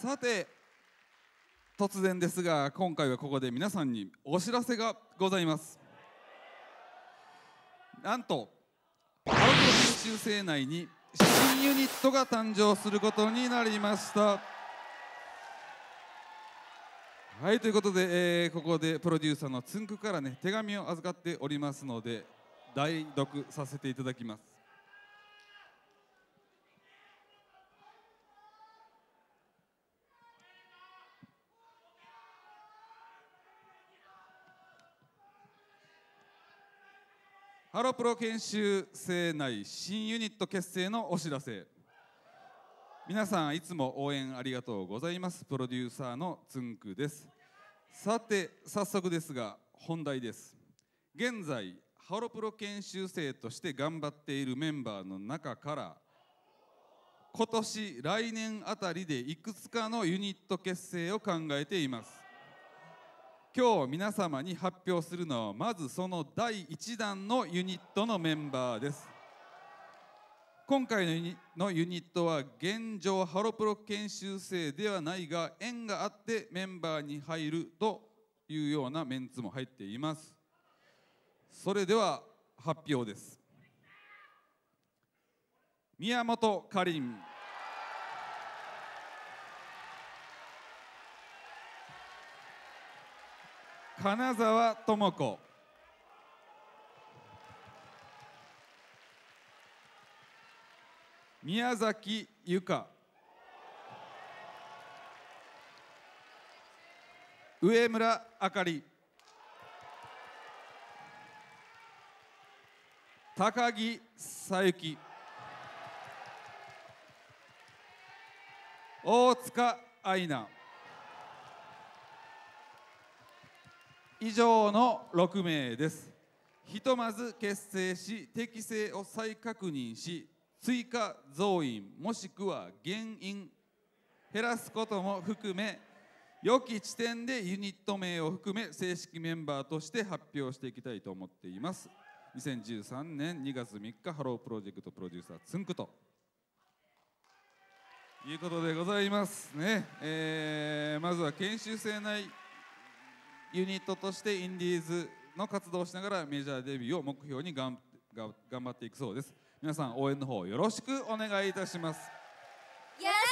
さて突然ですが今回はここで皆さんにお知らせがございますなんとアウプロ研生内に新ユニットが誕生することになりましたはいということで、えー、ここでプロデューサーのつんくからね手紙を預かっておりますので代読させていただきますハロプロ研修生内新ユニット結成のお知らせ皆さんいつも応援ありがとうございますプロデューサーのつんくですさて早速ですが本題です現在ハロプロ研修生として頑張っているメンバーの中から今年来年あたりでいくつかのユニット結成を考えています今日皆様に発表するのはまずその第1弾のユニットのメンバーです今回のユニのユニットは現状ハロプロ研修生ではないが縁があってメンバーに入るというようなメンツも入っていますそれでは発表です宮本かりん金沢智子宮崎由香上村あかり高木さゆき大塚愛菜以上の6名ですひとまず結成し適性を再確認し追加増員もしくは減員減らすことも含め良き地点でユニット名を含め正式メンバーとして発表していきたいと思っています2013年2月3日ハロープロジェクトプロデューサーつんくということでございますね、えー、まずは研修生内ユニットとしてインディーズの活動をしながらメジャーデビューを目標に頑頑張っていくそうです皆さん応援の方よろしくお願いいたしますよろしく